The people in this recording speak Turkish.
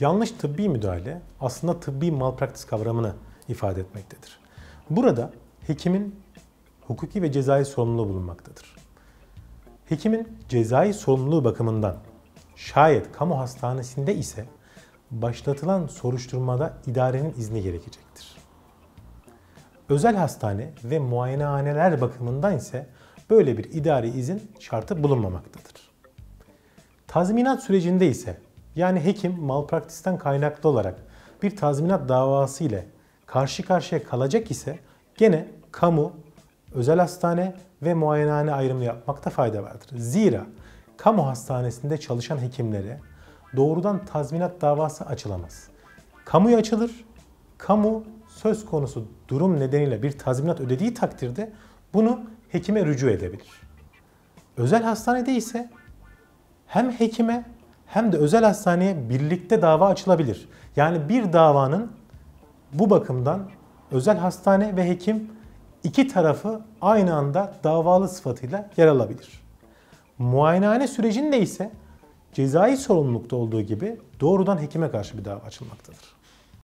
Yanlış tıbbi müdahale aslında tıbbi malpraktis kavramını ifade etmektedir. Burada hekimin hukuki ve cezai sorumluluğu bulunmaktadır. Hekimin cezai sorumluluğu bakımından şayet kamu hastanesinde ise başlatılan soruşturmada idarenin izni gerekecektir. Özel hastane ve muayenehaneler bakımından ise böyle bir idari izin şartı bulunmamaktadır. Tazminat sürecinde ise yani hekim malpraktisten kaynaklı olarak bir tazminat davası ile karşı karşıya kalacak ise gene kamu, özel hastane ve muayenehane ayrımı yapmakta fayda vardır. Zira kamu hastanesinde çalışan hekimlere doğrudan tazminat davası açılamaz. Kamuya açılır, kamu söz konusu durum nedeniyle bir tazminat ödediği takdirde bunu hekime rücu edebilir. Özel hastanede ise hem hekime hem de özel hastaneye birlikte dava açılabilir. Yani bir davanın bu bakımdan özel hastane ve hekim iki tarafı aynı anda davalı sıfatıyla yer alabilir. Muayenehane sürecinde ise cezai sorumlulukta olduğu gibi doğrudan hekime karşı bir dava açılmaktadır.